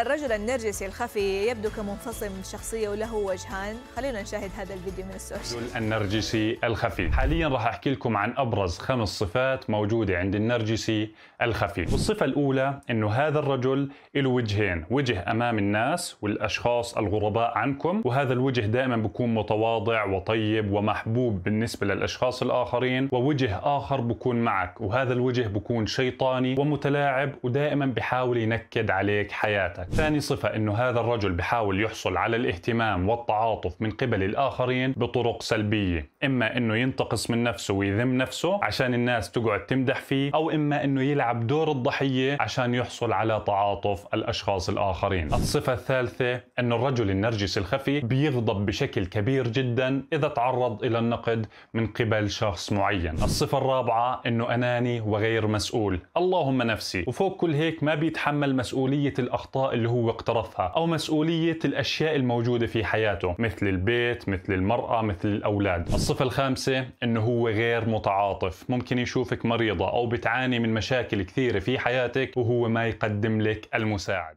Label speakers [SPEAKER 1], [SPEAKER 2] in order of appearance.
[SPEAKER 1] الرجل النرجسي الخفي يبدو كمنفصم من الشخصية وله وجهان خلينا نشاهد هذا الفيديو من السوشيال الرجل النرجسي الخفي حاليا راح أحكي لكم عن أبرز خمس صفات موجودة عند النرجسي الخفي والصفة الأولى أنه هذا الرجل له وجهين وجه أمام الناس والأشخاص الغرباء عنكم وهذا الوجه دائما بكون متواضع وطيب ومحبوب بالنسبة للأشخاص الآخرين ووجه آخر بكون معك وهذا الوجه بكون شيطاني ومتلاعب ودائما بحاول ينكد عليك حياتك ثاني صفة أنه هذا الرجل بحاول يحصل على الاهتمام والتعاطف من قبل الآخرين بطرق سلبية إما أنه ينتقص من نفسه ويذم نفسه عشان الناس تقعد تمدح فيه أو إما أنه يلعب دور الضحية عشان يحصل على تعاطف الأشخاص الآخرين الصفة الثالثة أنه الرجل النرجسي الخفي بيغضب بشكل كبير جدا إذا تعرض إلى النقد من قبل شخص معين الصفة الرابعة أنه أناني وغير مسؤول اللهم نفسي وفوق كل هيك ما بيتحمل مسؤولية الأخطاء اللي هو اقترفها أو مسؤولية الأشياء الموجودة في حياته مثل البيت مثل المرأة مثل الأولاد الصفة الخامسة أنه هو غير متعاطف ممكن يشوفك مريضة أو بتعاني من مشاكل كثيرة في حياتك وهو ما يقدم لك المساعدة